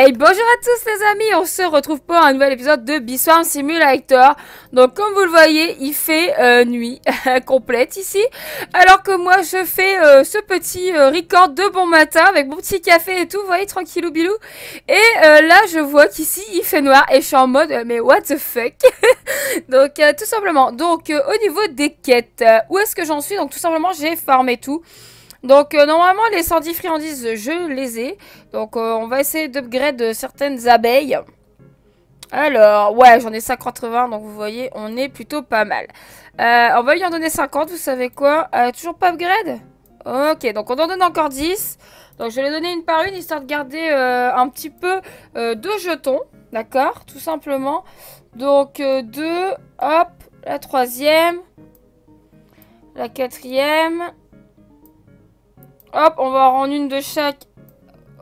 Hey bonjour à tous les amis, on se retrouve pour un nouvel épisode de Biswarm Simulator. Donc comme vous le voyez, il fait euh, nuit complète ici. Alors que moi je fais euh, ce petit euh, record de bon matin avec mon petit café et tout, vous voyez, tranquillou bilou. Et là je vois qu'ici il fait noir et je suis en mode mais what the fuck Donc tout simplement, donc au niveau des quêtes, où est-ce que j'en suis Donc tout simplement j'ai farmé tout. Donc normalement les 110 friandises je les ai. Donc euh, on va essayer d'upgrade certaines abeilles. Alors, ouais, j'en ai 180, donc vous voyez, on est plutôt pas mal. Euh, on va lui en donner 50, vous savez quoi euh, Toujours pas upgrade Ok, donc on en donne encore 10. Donc je vais les donner une par une, histoire de garder un petit peu de jetons, d'accord Tout simplement. Donc deux, hop, la troisième, la quatrième. Hop, on va en rendre une de chaque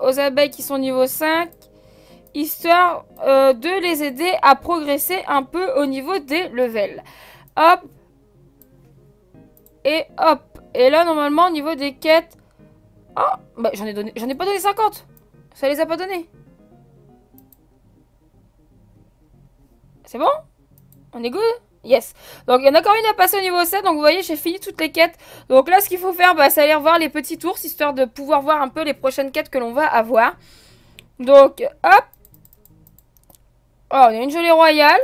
aux abeilles qui sont niveau 5, histoire euh, de les aider à progresser un peu au niveau des levels. Hop. Et hop. Et là, normalement, au niveau des quêtes... oh, bah, j'en ai donné... J'en ai pas donné 50 Ça les a pas donné C'est bon On est good Yes. Donc il y en a encore une à passer au niveau 7. Donc vous voyez, j'ai fini toutes les quêtes. Donc là, ce qu'il faut faire, bah, c'est aller revoir les petits ours histoire de pouvoir voir un peu les prochaines quêtes que l'on va avoir. Donc, hop. Oh, on a une gelée royale.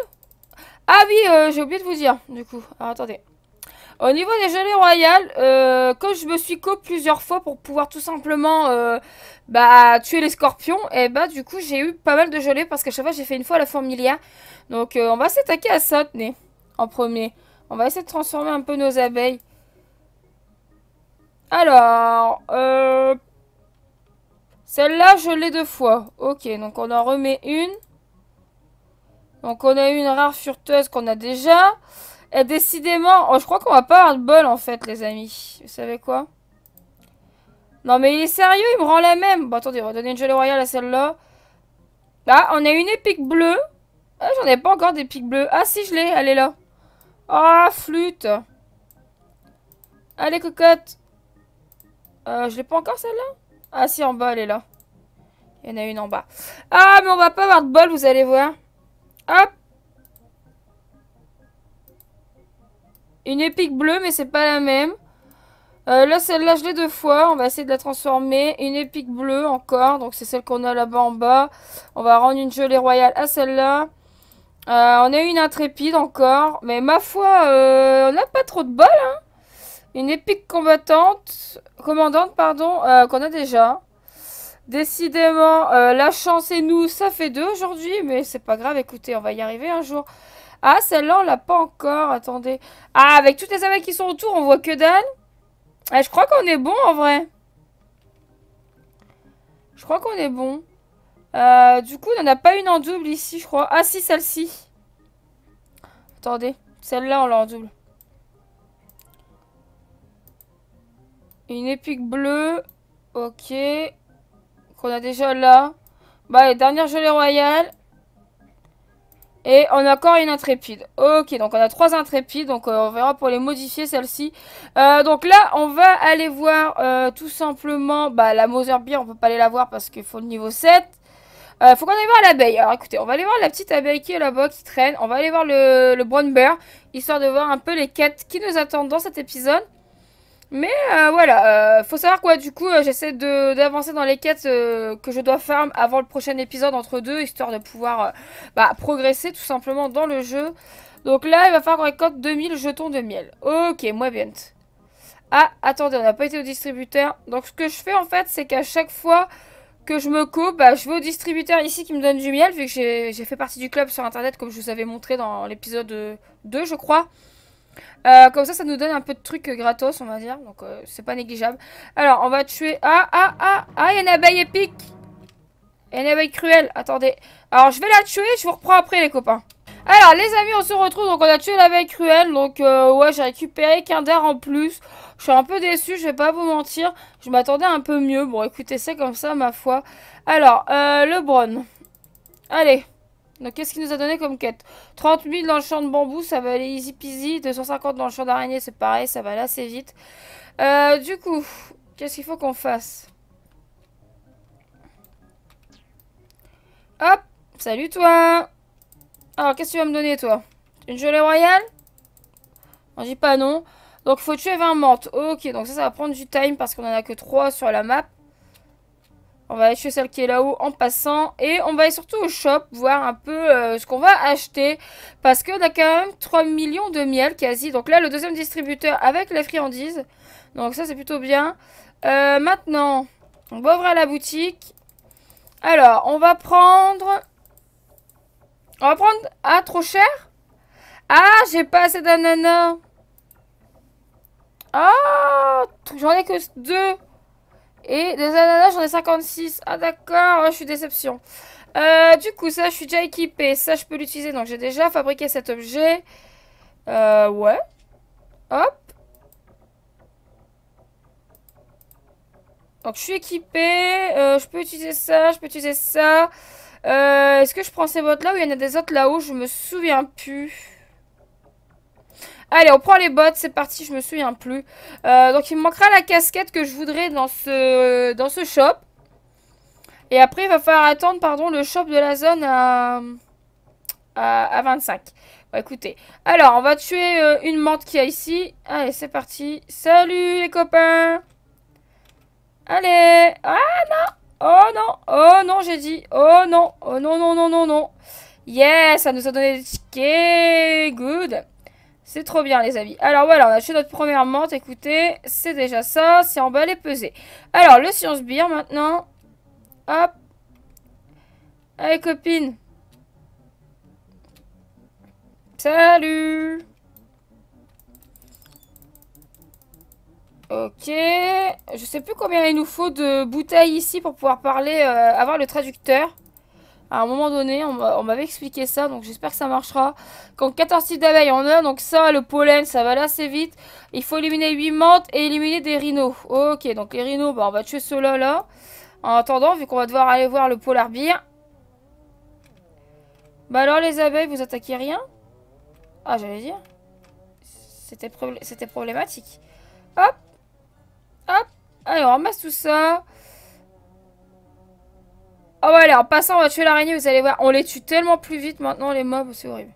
Ah oui, euh, j'ai oublié de vous dire, du coup. Alors attendez. Au niveau des gelées royales, euh, comme je me suis co plusieurs fois pour pouvoir tout simplement euh, bah, tuer les scorpions, et eh bah du coup j'ai eu pas mal de gelées parce qu'à chaque fois j'ai fait une fois la formilia Donc euh, on va s'attaquer à ça, tenez en premier. On va essayer de transformer un peu nos abeilles. Alors, euh, celle-là, je l'ai deux fois. Ok, donc on en remet une. Donc on a une rare furteuse qu'on a déjà. Et décidément, oh, je crois qu'on va pas avoir de bol en fait, les amis. Vous savez quoi Non mais il est sérieux, il me rend la même. Bon, attendez, on va donner une gelée royale à celle-là. Là, on a une épique bleue. Ah, j'en ai pas encore d'épique bleue. Ah si, je l'ai, elle est là. Ah, flûte Allez, cocotte euh, Je l'ai pas encore, celle-là Ah si, en bas, elle est là. Il y en a une en bas. Ah, mais on va pas avoir de bol, vous allez voir. Hop Une épique bleue, mais c'est pas la même. Euh, là, celle-là, je l'ai deux fois. On va essayer de la transformer. Une épique bleue encore. Donc, c'est celle qu'on a là-bas en bas. On va rendre une gelée royale à celle-là. Euh, on a eu une intrépide encore. Mais ma foi, euh, on n'a pas trop de bol. Hein. une épique combattante, commandante, pardon, euh, qu'on a déjà. Décidément, la chance et nous, ça fait deux aujourd'hui. Mais c'est pas grave, écoutez, on va y arriver un jour. Ah, celle-là, on l'a pas encore. Attendez. Ah, avec toutes les amies qui sont autour, on voit que Dan. Eh, je crois qu'on est bon en vrai. Je crois qu'on est bon. Euh, du coup, on n'a a pas une en double ici, je crois. Ah si, celle-ci. Attendez, celle-là, on l'a en double. Une épique bleue. Ok. Qu'on a déjà là. Bah, les dernières gelées royales. Et on a encore une intrépide. Ok, donc on a trois intrépides. Donc euh, on verra pour les modifier celle-ci. Euh, donc là, on va aller voir tout simplement bah, la Mother Beer. On peut pas aller la voir parce qu'il faut le niveau 7. Euh, faut qu'on aille voir l'abeille. Alors écoutez, on va aller voir la petite abeille qui est là-bas, qui traîne. On va aller voir le, le brown bear, histoire de voir un peu les quêtes qui nous attendent dans cet épisode. Mais euh, voilà, euh, faut savoir quoi, du coup, j'essaie d'avancer dans les quêtes que je dois faire avant le prochain épisode entre deux, histoire de pouvoir bah, progresser tout simplement dans le jeu. Donc là, il va falloir qu'on récolte 2000 jetons de miel. Ok, moi bien. Ah, attendez, on n'a pas été au distributeur. Donc ce que je fais en fait, c'est qu'à chaque fois, que je me coupe, bah, je vais au distributeur ici qui me donne du miel, vu que j'ai fait partie du club sur internet, comme je vous avais montré dans l'épisode 2, je crois. Euh, comme ça, ça nous donne un peu de trucs euh, gratos, on va dire. Donc, euh, c'est pas négligeable. Alors, on va tuer... Ah, ah, ah, ah, il y a une abeille épique. Il y a une abeille cruelle. Attendez. Alors, je vais la tuer, je vous reprends après, les copains. Alors les amis on se retrouve donc on a tué la veille cruelle donc euh, ouais j'ai récupéré qu'un en plus je suis un peu déçu je vais pas vous mentir je m'attendais un peu mieux bon écoutez c'est comme ça ma foi alors euh, le bronze allez donc qu'est-ce qu'il nous a donné comme quête 30 000 dans le champ de bambou ça va aller easy peasy 250 dans le champ d'araignée c'est pareil ça va aller assez vite euh, du coup qu'est-ce qu'il faut qu'on fasse hop salut toi alors, qu'est-ce que tu vas me donner, toi Une gelée royale On dit pas non. Donc, faut tuer 20 mortes. Ok, donc ça, ça va prendre du time parce qu'on en a que 3 sur la map. On va aller chez celle qui est là-haut en passant. Et on va aller surtout au shop, voir un peu euh, ce qu'on va acheter. Parce qu'on a quand même 3 millions de miel quasi. Donc là, le deuxième distributeur avec les friandises. Donc ça, c'est plutôt bien. Euh, maintenant, on va ouvrir la boutique. Alors, on va prendre on va prendre... Ah, trop cher Ah, j'ai pas assez d'ananas. Ah, j'en ai que deux. Et des ananas, j'en ai 56. Ah, d'accord, je suis déception. Euh, du coup, ça, je suis déjà équipé. Ça, je peux l'utiliser. Donc, j'ai déjà fabriqué cet objet. Euh, ouais. Hop. Donc, je suis équipé. Euh, je peux utiliser ça, je peux utiliser ça. Euh, Est-ce que je prends ces bottes là ou il y en a des autres là-haut Je me souviens plus. Allez, on prend les bottes, c'est parti, je me souviens plus. Euh, donc il me manquera la casquette que je voudrais dans ce, dans ce shop. Et après, il va falloir attendre pardon, le shop de la zone à, à, 25. écoutez, alors on va tuer euh, une menthe qui a ici. Allez, c'est parti. Salut les copains Allez Ah non Oh non Oh non, j'ai dit Oh non Oh non, non, non, non, non Yes Ça nous a donné des tickets Good c'est trop bien les amis. Alors voilà, on a acheté notre première menthe, écoutez, c'est déjà ça, c'est en bas les pesées. Alors le science beer maintenant. Hop. Allez copine. Salut Ok. Je sais plus combien il nous faut de bouteilles ici pour pouvoir parler, euh, avoir le traducteur. À un moment donné, on m'avait expliqué ça, donc j'espère que ça marchera. Quand 14 types d'abeilles en a, donc ça, le pollen, ça va aller assez vite. Il faut éliminer 8 menthes et éliminer des rhinos. Ok, donc les rhinos, bah, on va tuer ceux-là, là. En attendant, vu qu'on va devoir aller voir le polar beer. Bah alors, les abeilles, vous attaquez rien Ah, j'allais dire. C'était problématique. Hop Hop. Allez, on ramasse tout ça. Oh, ah alors allez, en passant, on va tuer l'araignée, vous allez voir. On les tue tellement plus vite maintenant, les mobs, c'est horrible.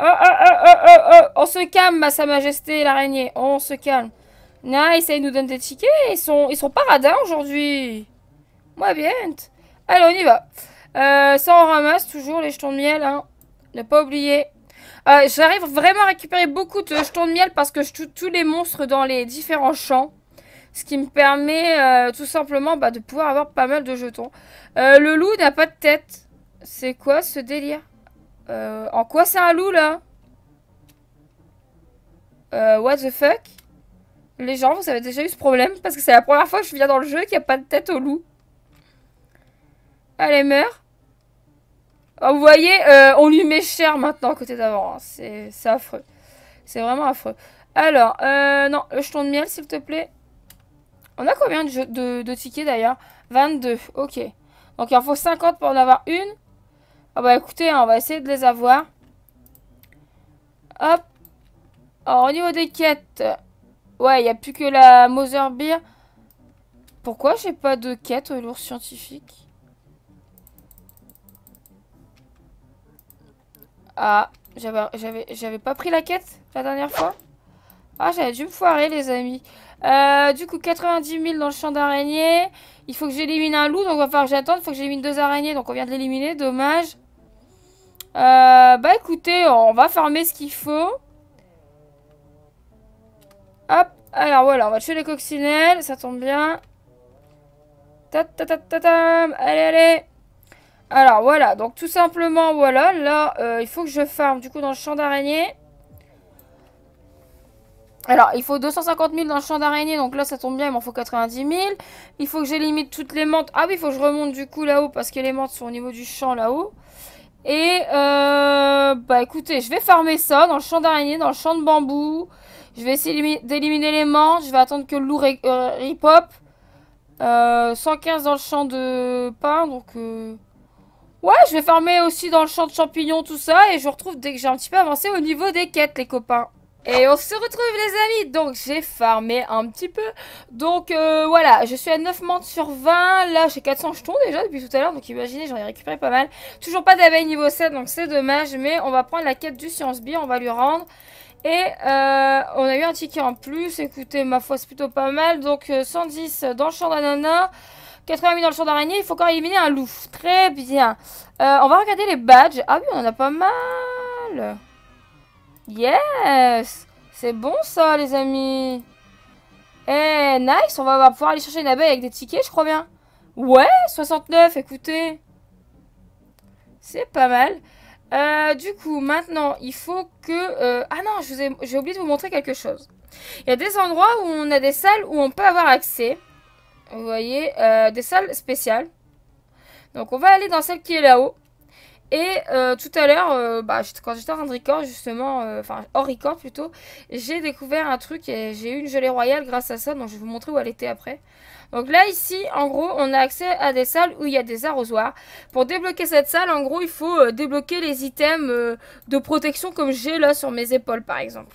Oh, oh, oh, oh, oh, oh. On se calme, ma sa majesté, l'araignée. On se calme. Nice, ils nous donne des tickets. Ils sont, ils sont aujourd'hui. Moi, bien. Allez, on y va. Euh, ça, on ramasse toujours les jetons de miel. Hein. Ne pas oublier. Euh, j'arrive vraiment à récupérer beaucoup de jetons de miel parce que je touche tous les monstres dans les différents champs. Ce qui me permet euh, tout simplement bah, de pouvoir avoir pas mal de jetons. Euh, le loup n'a pas de tête. C'est quoi ce délire En quoi c'est un loup là What the fuck Les gens, vous avez déjà eu ce problème Parce que c'est la première fois que je viens dans le jeu qu'il n'y a pas de tête au loup. Allez, meurs. Ah, vous voyez, euh, on lui met cher maintenant côté d'avant. Hein. C'est affreux. C'est vraiment affreux. Alors, euh, non, le jeton de miel, s'il te plaît. On a combien de, de tickets d'ailleurs 22, ok. Donc il en faut 50 pour en avoir une. Ah bah écoutez, hein, on va essayer de les avoir. Hop. Alors au niveau des quêtes, ouais, il n'y a plus que la Mother Beer. Pourquoi j'ai pas de quête, lourds scientifique Ah, j'avais pas pris la quête la dernière fois Ah, j'avais dû me foirer, les amis. Euh, du coup, 90 000 dans le champ d'araignée. Il faut que j'élimine un loup, donc il va falloir que j'attende. Il faut que j'élimine deux araignées, donc on vient de l'éliminer, dommage. Euh, bah écoutez, on va farmer ce qu'il faut. Hop, alors voilà, on va tuer les coccinelles, ça tombe bien. Ta ta ta ta, Allez, allez alors voilà, donc tout simplement, voilà, là, euh, il faut que je farme du coup dans le champ d'araignée. Alors, il faut 250 000 dans le champ d'araignée, donc là, ça tombe bien, il m'en faut 90 000. Il faut que j'élimine toutes les menthes. Ah oui, il faut que je remonte du coup là-haut, parce que les menthes sont au niveau du champ là-haut. Et, euh, bah écoutez, je vais farmer ça dans le champ d'araignée, dans le champ de bambou. Je vais essayer d'éliminer les menthes, je vais attendre que le loup euh, ripop. 115 euh, dans le champ de pain, donc... Ouais, je vais farmer aussi dans le champ de champignons, tout ça, et je retrouve dès que j'ai un petit peu avancé au niveau des quêtes, les copains. Et on se retrouve les amis, donc j'ai farmé un petit peu, donc euh, voilà, je suis à 9 mantes sur 20, là j'ai 400 jetons déjà depuis tout à l'heure, donc imaginez j'en ai récupéré pas mal, toujours pas d'abeilles niveau 7 donc c'est dommage, mais on va prendre la quête du science bee, on va lui rendre, et euh, on a eu un ticket en plus, écoutez ma foi c'est plutôt pas mal, donc 110 euh, dans le champ d'ananas, mis dans le champ d'araignée. Il faut encore éliminer un loup. Très bien. Euh, on va regarder les badges. Ah oui, on en a pas mal. Yes C'est bon ça, les amis. Eh, nice. On va pouvoir aller chercher une abeille avec des tickets, je crois bien. Ouais, 69, écoutez. C'est pas mal. Euh, du coup, maintenant, il faut que... Euh, ah non, j'ai oublié de vous montrer quelque chose. Il y a des endroits où on a des salles où on peut avoir accès. Vous voyez, euh, des salles spéciales. Donc on va aller dans celle qui est là-haut. Et euh, tout à l'heure, euh, bah, quand j'étais en justement, enfin hors record plutôt, j'ai découvert un truc et j'ai eu une gelée royale grâce à ça, donc je vais vous montrer où elle était après. Donc là, ici, en gros, on a accès à des salles où il y a des arrosoirs. Pour débloquer cette salle, en gros, il faut débloquer les items de protection comme j'ai là sur mes épaules, par exemple.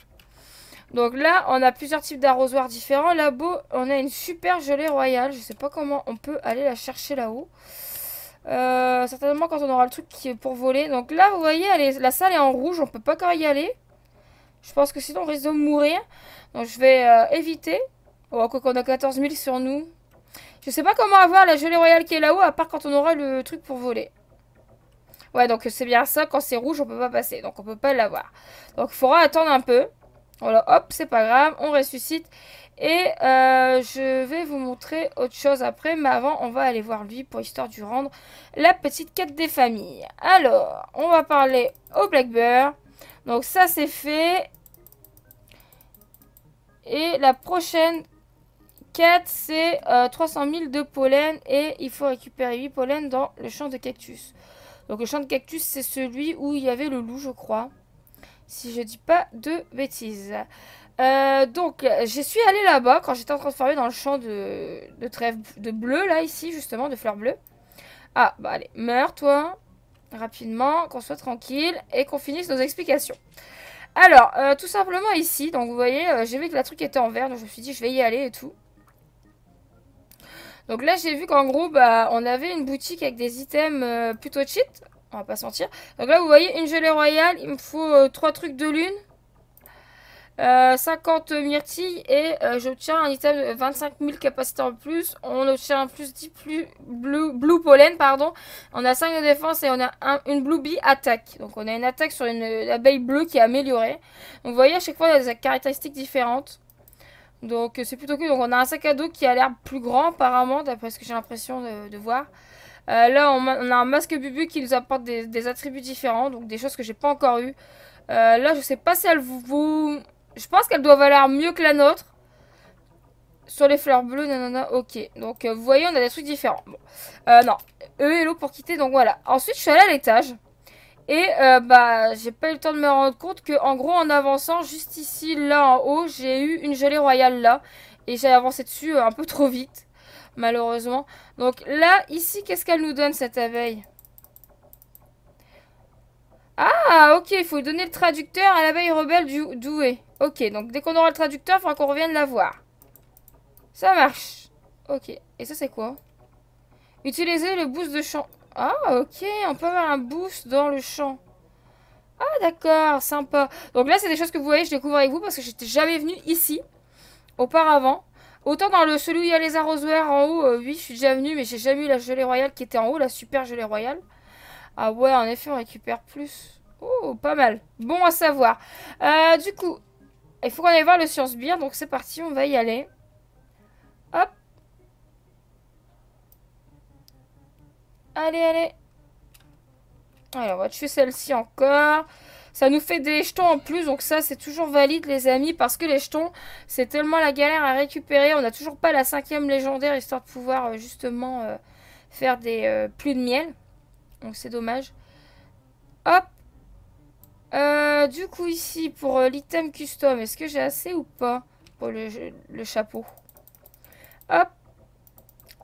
Donc là, on a plusieurs types d'arrosoirs différents. Là-bas, on a une super gelée royale. Je sais pas comment on peut aller la chercher là-haut. Euh, certainement quand on aura le truc qui est pour voler. Donc là, vous voyez, la salle est en rouge. On peut pas encore y aller. Je pense que sinon, on risque de mourir. Donc je vais euh, éviter. Oh, quoi qu'on a 14 000 sur nous. Je sais pas comment avoir la gelée royale qui est là-haut, à part quand on aura le truc pour voler. Ouais, donc c'est bien ça. Quand c'est rouge, on peut pas passer. Donc on peut pas l'avoir. Donc il faudra attendre un peu. Voilà, hop, c'est pas grave, on ressuscite. Et euh, je vais vous montrer autre chose après, mais avant, on va aller voir lui pour histoire du rendre la petite quête des familles. Alors, on va parler au Blackbird. Donc ça, c'est fait. Et la prochaine quête, c'est 300 euh, 000 de pollen et il faut récupérer 8 pollen dans le champ de cactus. Donc le champ de cactus, c'est celui où il y avait le loup, je crois si je dis pas de bêtises. Euh, donc, je suis allée là-bas quand j'étais en train de dans le champ de, de trèfle de bleu, là, ici, justement, de fleurs bleues. Ah, bah allez, meurs, toi, rapidement, qu'on soit tranquille et qu'on finisse nos explications. Alors, euh, tout simplement ici, donc vous voyez, euh, j'ai vu que la truc était en vert, donc je me suis dit, je vais y aller et tout. Donc là, j'ai vu qu'en gros, bah, on avait une boutique avec des items plutôt cheat, on va pas sentir. Donc là, vous voyez, une gelée royale, il me faut 3 euh, trucs de lune, 50 euh, myrtilles et euh, j'obtiens un item de 25 000 capacités en plus. On obtient plus 10 plus blue, pollen, pardon. On a 5 de défense et on a une blue bee attaque. Donc on a une attaque sur une, abeille bleue qui est améliorée. Donc vous voyez, à chaque fois, il y a des caractéristiques différentes. Donc c'est plutôt cool. Donc on a un sac à dos qui a l'air plus grand apparemment, d'après ce que j'ai l'impression de voir. Euh, là, on, a un masque bubu qui nous apporte des, attributs différents, donc des choses que j'ai pas encore eu. Euh, là, je sais pas si elle vous, Je pense qu'elle doit valoir mieux que la nôtre. Sur les fleurs bleues, nanana, ok. Donc, euh, vous voyez, on a des trucs différents. Bon. non, E et l'eau pour quitter, donc voilà. Ensuite, je suis allée à l'étage. Et bah, j'ai pas eu le temps de me rendre compte que, en gros, en avançant juste ici, là en haut, j'ai eu une gelée royale là. Et j'ai avancé dessus un peu trop vite malheureusement. Donc là, ici, qu'est-ce qu'elle nous donne, cette abeille Ah, ok, il faut donner le traducteur à l'abeille rebelle du doué. Ok, donc dès qu'on aura le traducteur, il faudra qu'on revienne la voir. Ça marche. Ok, et ça c'est quoi Utiliser le boost de champ. Ah, ok, on peut avoir un boost dans le champ. Ah, d'accord, sympa. Donc là, c'est des choses que vous voyez, je découvre avec vous parce que j'étais jamais venue ici auparavant. Autant dans le celui où il y a les arrosoirs en haut, euh, oui, je suis déjà venu, mais j'ai jamais eu la gelée royale qui était en haut, la super gelée royale. Ah ouais, en effet, on récupère plus. Oh, pas mal. Bon à savoir. Euh, du coup, il faut qu'on aille voir le science beer, donc c'est parti, on va y aller. Hop. Allez, allez. Allez, on va tuer celle-ci encore. Ça nous fait des jetons en plus, donc ça c'est toujours valide les amis, parce que les jetons, c'est tellement la galère à récupérer. On n'a toujours pas la cinquième légendaire, histoire de pouvoir euh, justement euh, faire des euh, plus de miel. Donc c'est dommage. Hop Du coup ici, pour l'item custom, est-ce que j'ai assez ou pas pour le, le chapeau Hop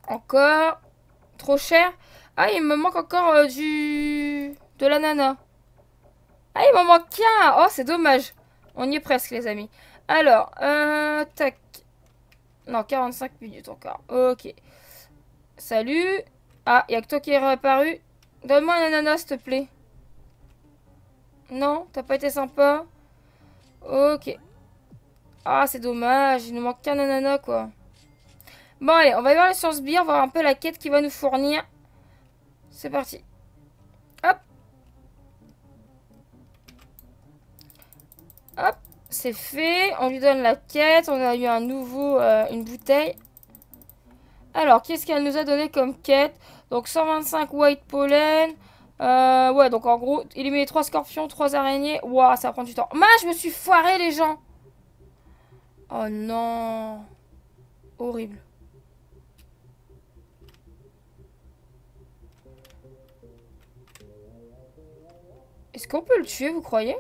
Encore Trop cher Ah, il me manque encore du... de l'ananas. Ah, il m'en manque qu'un Oh, c'est dommage. On y est presque, les amis. Alors, euh, tac. Non, 45 minutes encore. Ok. Salut. Ah, il a que toi qui est réapparu. Donne-moi un ananas, s'il te plaît. Non, t'as pas été sympa. Ok. Ah, c'est dommage. Il nous manque qu'un ananas, quoi. Bon, allez, on va aller voir la source bière, voir un peu la quête qu'il va nous fournir. C'est parti. Hop. Hop, c'est fait. On lui donne la quête. On a eu un nouveau, euh, une bouteille. Alors, qu'est-ce qu'elle nous a donné comme quête Donc, 125 white pollen. Euh, ouais, donc en gros, il met 3 scorpions, 3 araignées. Waouh, ça prend du temps. Mince, je me suis foiré, les gens Oh non Horrible. Est-ce qu'on peut le tuer, vous croyez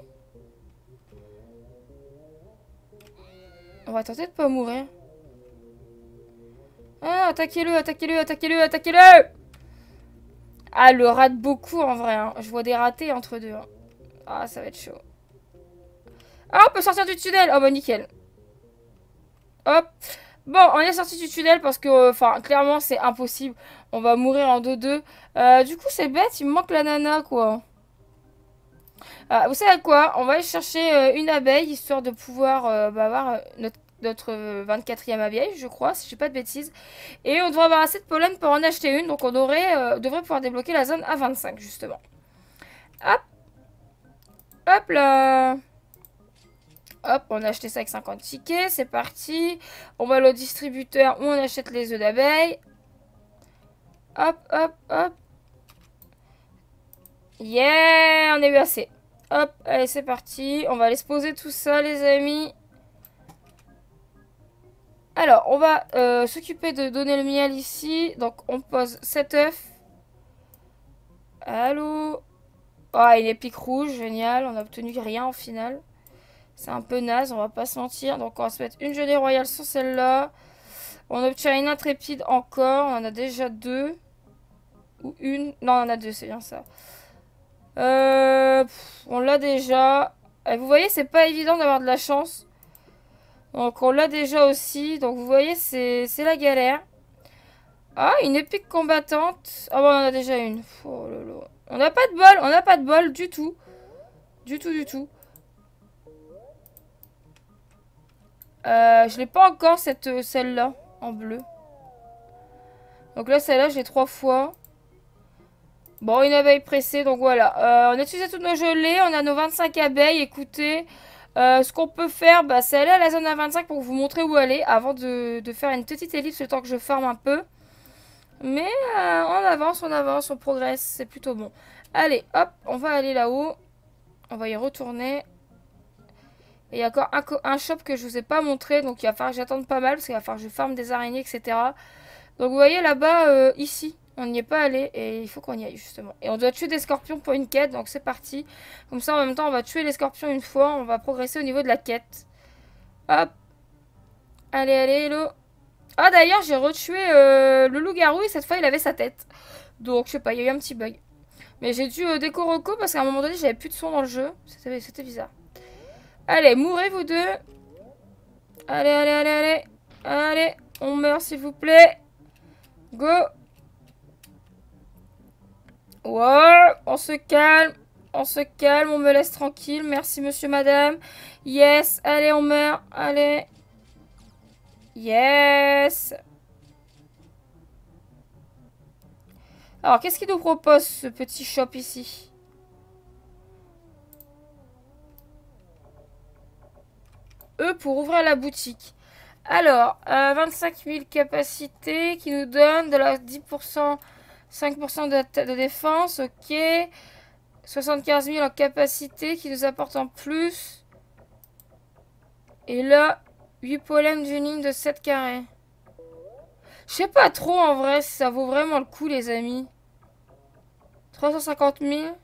On va tenter de pas mourir. Ah, attaquez-le, attaquez-le, attaquez-le, attaquez-le Ah, le rate beaucoup en vrai. Hein. Je vois des ratés entre deux. Hein. Ah, ça va être chaud. Ah, on peut sortir du tunnel Oh bah nickel. Hop Bon, on est sorti du tunnel parce que, enfin, clairement, c'est impossible. On va mourir en 2-2. Euh, du coup, c'est bête, il me manque la nana, quoi. Ah, vous savez quoi On va aller chercher euh, une abeille, histoire de pouvoir euh, bah, avoir euh, notre, 24e abeille, je crois, si je ne pas de bêtises. Et on devrait avoir assez de pollen pour en acheter une, donc on aurait, devrait pouvoir débloquer la zone A25, justement. Hop Hop là Hop, on a acheté ça avec 50 tickets, c'est parti. On va aller au distributeur où on achète les œufs d'abeille. Hop, hop, hop. Yeah, on a eu assez. Hop, allez, c'est parti. On va aller se poser tout ça, les amis. Alors, on va euh, s'occuper de donner le miel ici. Donc, on pose cet œuf. Allô Ah, il est pique rouge, génial. On n'a obtenu rien au final. C'est un peu naze, on va pas se mentir. Donc, on va se mettre une gelée royale sur celle-là. On obtient une intrépide encore. On en a déjà deux. Ou une. Non, on en a deux, c'est bien ça. Euh, on l'a déjà. Eh, vous voyez, c'est pas évident d'avoir de la chance. Donc on l'a déjà aussi. Donc vous voyez, c'est la galère. Ah, une épique combattante. Ah on en a déjà une. Oh, On n'a pas de bol, on n'a pas de bol du tout. Du tout, du tout. Euh, je l'ai pas encore cette celle-là en bleu. Donc là, celle-là, je l'ai trois fois. Bon, une abeille pressée, donc voilà. Euh, on a utilisé toutes nos gelées, on a nos 25 abeilles, écoutez. Euh, ce qu'on peut faire, bah, c'est aller à la zone à 25 pour vous montrer où aller, avant de, faire une petite ellipse le temps que je forme un peu. Mais euh, on avance, on avance, on progresse, c'est plutôt bon. Allez, hop, on va aller là-haut. On va y retourner. Et il y a encore un, shop que je vous ai pas montré, donc il va falloir que j'attende pas mal, parce qu'il va falloir que je forme des araignées, etc. Donc vous voyez là-bas, ici, on n'y est pas allé et il faut qu'on y aille justement. Et on doit tuer des scorpions pour une quête, donc c'est parti. Comme ça, en même temps, on va tuer les scorpions une fois, on va progresser au niveau de la quête. Hop. Allez, allez, hello. Ah, d'ailleurs, j'ai retué euh, le loup-garou et cette fois, il avait sa tête. Donc, je sais pas, il y a eu un petit bug. Mais j'ai dû euh, déco parce qu'à un moment donné, j'avais plus de son dans le jeu. C'était bizarre. Allez, mourrez vous deux. Allez, allez, allez, allez. Allez, on meurt s'il vous plaît. Go. Wow, on se calme. On se calme, on me laisse tranquille. Merci, monsieur, madame. Yes, allez, on meurt. Allez. Yes. Alors, qu'est-ce qu'il nous propose, ce petit shop ici Eux, pour ouvrir la boutique. Alors, 25 euh, 000 capacités qui nous donnent de la 10%... 5% de, de, défense, ok. 75 000 en capacité qui nous apporte en plus. Et là, 8 pollen d'une ligne de 7 carrés. Je sais pas trop en vrai si ça vaut vraiment le coup les amis. 350 000.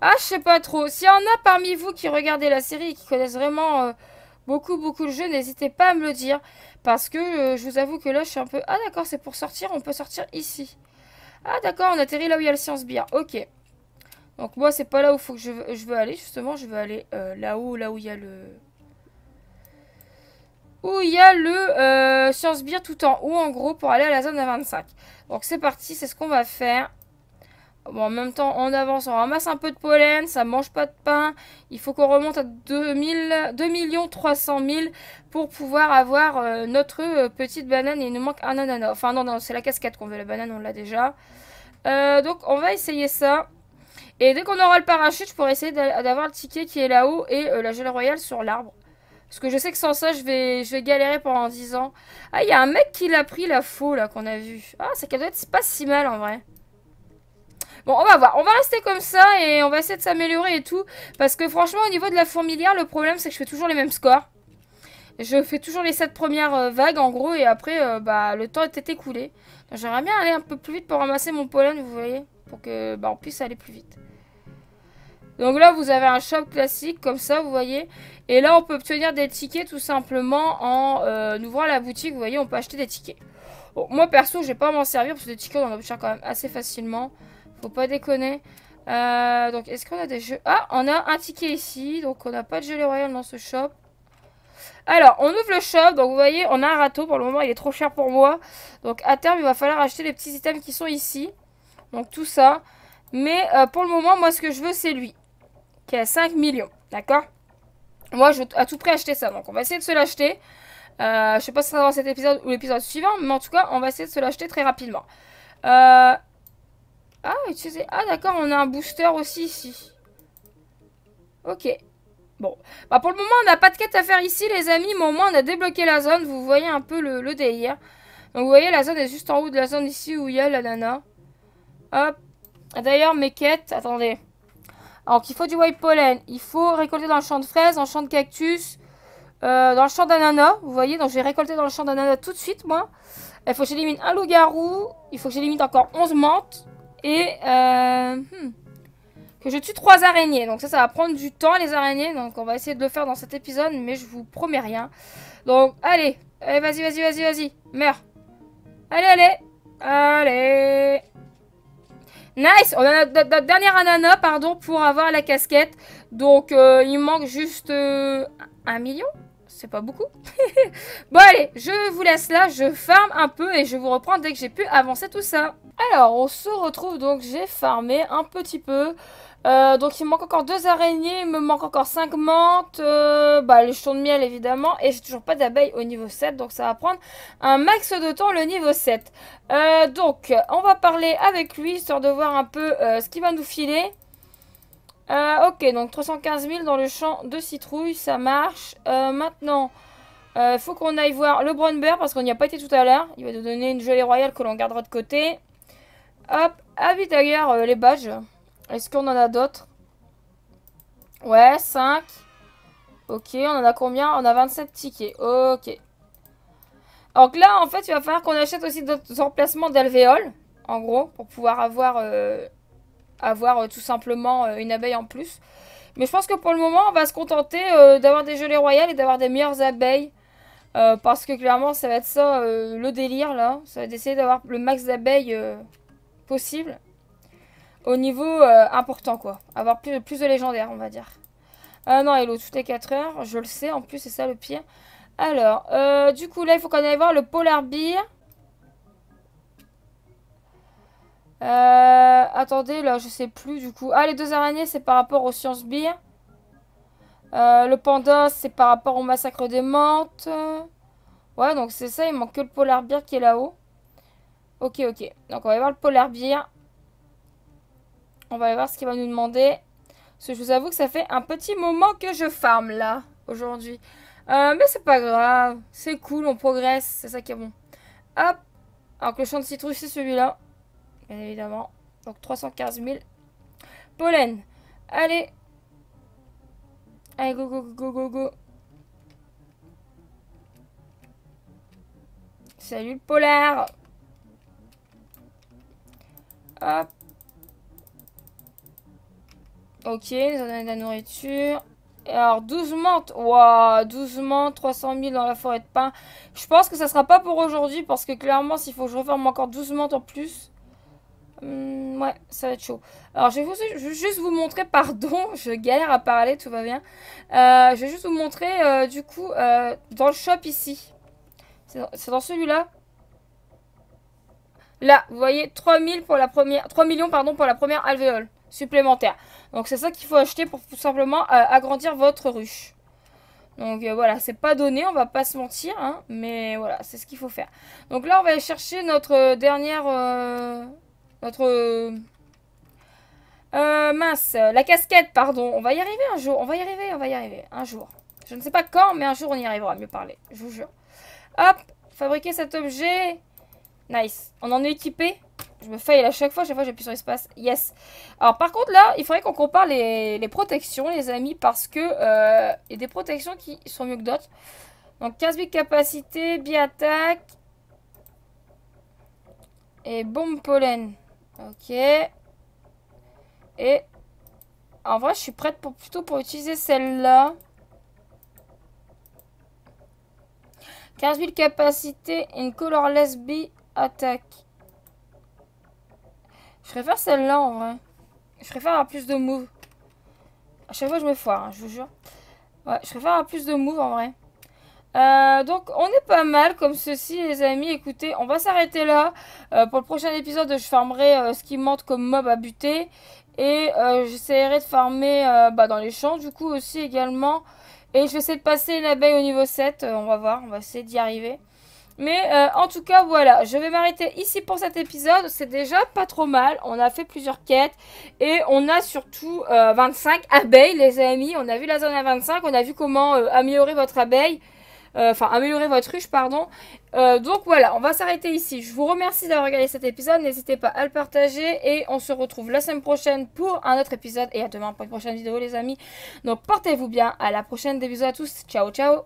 Ah, je sais pas trop. S'il y en a parmi vous qui regardez la série et qui connaissent vraiment euh, beaucoup beaucoup le jeu, n'hésitez pas à me le dire. Parce que euh, je vous avoue que là, je suis un peu... Ah d'accord, c'est pour sortir, on peut sortir ici. Ah d'accord, on atterrit là où il y a le science bière. Ok. Donc moi, c'est pas là où faut que je, veux, je veux aller, justement. Je veux aller euh, là-haut, là où il y a le... Où il y a le euh, science beer tout en haut, en gros, pour aller à la zone 25. Donc c'est parti, c'est ce qu'on va faire. Bon, en même temps, on avance, on ramasse un peu de pollen, ça mange pas de pain. Il faut qu'on remonte à 2000, 2 300 000 pour pouvoir avoir euh, notre euh, petite banane. Et il nous manque un ananas. Enfin, non, non, c'est la casquette qu'on veut, la banane, on l'a déjà. Euh, donc, on va essayer ça. Et dès qu'on aura le parachute, je pourrai essayer d'avoir le ticket qui est là-haut et la gel royale sur l'arbre. Parce que je sais que sans ça, je vais, je vais galérer pendant 10 ans. Ah, il y a un mec qui l'a pris, la faux, là, qu'on a vu. Ah, ça doit être pas si mal, en vrai. Bon, on va voir. On va rester comme ça et on va essayer de s'améliorer et tout. Parce que franchement, au niveau de la fourmilière, le problème, c'est que je fais toujours les mêmes scores. Je fais toujours les 7 premières euh, vagues, en gros, et après, euh, bah, le temps était écoulé. J'aimerais bien aller un peu plus vite pour ramasser mon pollen, vous voyez Pour que, bah, on puisse aller plus vite. Donc là, vous avez un shop classique, comme ça, vous voyez. Et là, on peut obtenir des tickets, tout simplement, en euh, ouvrant la boutique. Vous voyez, on peut acheter des tickets. moi, perso, je vais pas m'en servir, parce que des tickets, on en obtient quand même assez facilement. Faut pas déconner. Euh, donc, est-ce qu'on a des jeux Ah, on a un ticket ici. Donc, on n'a pas de gelée royale dans ce shop. Alors, on ouvre le shop. Donc, vous voyez, on a un râteau. Pour le moment, il est trop cher pour moi. Donc, à terme, il va falloir acheter les petits items qui sont ici. Donc, tout ça. Mais euh, pour le moment, moi, ce que je veux, c'est lui. Qui a 5 millions. D'accord Moi, je veux à tout prix acheter ça. Donc, on va essayer de se l'acheter. Euh, je sais pas si ça sera dans cet épisode ou l'épisode suivant. Mais en tout cas, on va essayer de se l'acheter très rapidement. Euh, ah, ah d'accord, on a un booster aussi ici. Ok. Bon. Bah, pour le moment, on n'a pas de quête à faire ici, les amis. Mais au moins, on a débloqué la zone. Vous voyez un peu le, délire. Donc, vous voyez, la zone est juste en haut de la zone ici où il y a la nana. Hop. D'ailleurs, mes quêtes... Attendez. Alors qu'il faut du white pollen. Il faut récolter dans le champ de fraises, dans le champ de cactus, euh, dans le champ d'ananas. Vous voyez, donc je vais récolter dans le champ d'ananas tout de suite, moi. Il faut que j'élimine un loup-garou. Il faut que j'élimine encore 11 menthes. Et... Euh, hmm, que je tue trois araignées. Donc ça, ça va prendre du temps, les araignées. Donc on va essayer de le faire dans cet épisode, mais je vous promets rien. Donc, allez. Allez, vas-y, vas-y, vas-y, vas-y. Meurs. Allez, allez. Allez. Nice On a notre, dernière anana, pardon, pour avoir la casquette. Donc, euh, il manque juste euh, un million c'est pas beaucoup. bon allez, je vous laisse là, je farme un peu et je vous reprends dès que j'ai pu avancer tout ça. Alors, on se retrouve donc, j'ai farmé un petit peu. Euh, donc il me manque encore deux araignées, il me manque encore cinq menthes, euh, bah, le jetons de miel évidemment, et j'ai toujours pas d'abeilles au niveau 7, donc ça va prendre un max de temps le niveau 7. Euh, donc on va parler avec lui, histoire de voir un peu ce qu'il va nous filer. Euh, ok, donc 315 000 dans le champ de citrouille, ça marche. Euh, maintenant, il euh, faut qu'on aille voir le brown parce qu'on n'y a pas été tout à l'heure. Il va nous donner une gelée royale que l'on gardera de côté. Hop, ah oui, d'ailleurs les badges. Est-ce qu'on en a d'autres Ouais, 5. Ok, on en a combien On a 27 tickets. Ok. Donc là, en fait, il va falloir qu'on achète aussi d'autres emplacements d'alvéoles, en gros, pour pouvoir avoir avoir euh, tout simplement euh, une abeille en plus. Mais je pense que pour le moment, on va se contenter euh, d'avoir des gelées royales et d'avoir des meilleures abeilles. parce que clairement, ça va être ça le délire là. Ça va être d'essayer d'avoir le max d'abeilles possible au niveau important quoi. Avoir plus, de légendaires, on va dire. Ah non, hello, toutes les 4 heures, je le sais en plus, c'est ça le pire. Alors, du coup, là, il faut qu'on aille voir le Polar Beer attendez, là, je sais plus du coup. Ah, les deux araignées, c'est par rapport aux sciences beer. Euh, le panda, c'est par rapport au massacre des mantes. Ouais, donc c'est ça, il manque que le polar beer qui est là-haut. Ok, ok. Donc on va aller voir le polar beer. On va aller voir ce qu'il va nous demander. Parce que je vous avoue que ça fait un petit moment que je farm là, aujourd'hui. Euh, mais c'est pas grave. C'est cool, on progresse. C'est ça qui est bon. Hop. Alors que le champ de citrouille, c'est celui-là. Bien évidemment. Donc 315 000 pollen. Allez. Allez, go, go, go, go, go. Salut le polaire. Hop. Ok, nous en de la nourriture. Et alors, 12 menthes. Waouh, 12 menthes, 300 000 dans la forêt de pin. Je pense que ça sera pas pour aujourd'hui parce que clairement, s'il faut que je referme encore 12 menthes en plus, Hmm, ouais, ça va être chaud. Alors, je vais, vous, juste vous montrer, pardon, je galère à parler, tout va bien. Euh, je vais juste vous montrer, euh, du coup, euh, dans le shop ici. C'est dans, celui-là. Là, vous voyez, 3000 pour la première, 3 millions pardon, pour la première alvéole supplémentaire. Donc, c'est ça qu'il faut acheter pour tout simplement agrandir votre ruche. Donc voilà, c'est pas donné, on va pas se mentir, hein, mais voilà, c'est ce qu'il faut faire. Donc là, on va aller chercher notre dernière... Notre... Euh, euh, mince, euh, la casquette, pardon. On va y arriver un jour, on va y arriver, on va y arriver. Un jour. Je ne sais pas quand, mais un jour on y arrivera, mieux parler, je vous jure. Hop, fabriquer cet objet. Nice. On en est équipé je me faille à chaque fois, chaque fois j'appuie sur espace. Yes. Alors par contre là, il faudrait qu'on compare les, protections, les amis, parce que il y a des protections qui sont mieux que d'autres. Donc 15 000 capacité, biattaque et bombe pollen. Ok. Et en vrai, je suis prête pour, plutôt pour utiliser celle-là. 15 000 capacités, une colorless bee attaque. Je préfère celle-là en vrai. Je préfère avoir plus de move À chaque fois, je me foire, hein, je vous jure. Ouais, je préfère avoir plus de move en vrai. Euh, donc on est pas mal comme ceci les amis, écoutez, on va s'arrêter là. Euh, pour le prochain épisode, je farmerai euh, ce qui monte comme mob à buter. Et j'essaierai de farmer bah, dans les champs du coup aussi également. Et je vais essayer de passer une abeille au niveau 7, on va voir, on va essayer d'y arriver. Mais en tout cas, voilà, je vais m'arrêter ici pour cet épisode. C'est déjà pas trop mal. On a fait plusieurs quêtes et on a surtout 25 abeilles, les amis. On a vu la zone à 25, on a vu comment améliorer votre abeille. Euh, enfin améliorer votre ruche, pardon. Euh, donc voilà, on va s'arrêter ici. Je vous remercie d'avoir regardé cet épisode. N'hésitez pas à le partager et on se retrouve la semaine prochaine pour un autre épisode et à demain pour une prochaine vidéo les amis. Donc portez-vous bien, à la prochaine, des bisous à tous, ciao ciao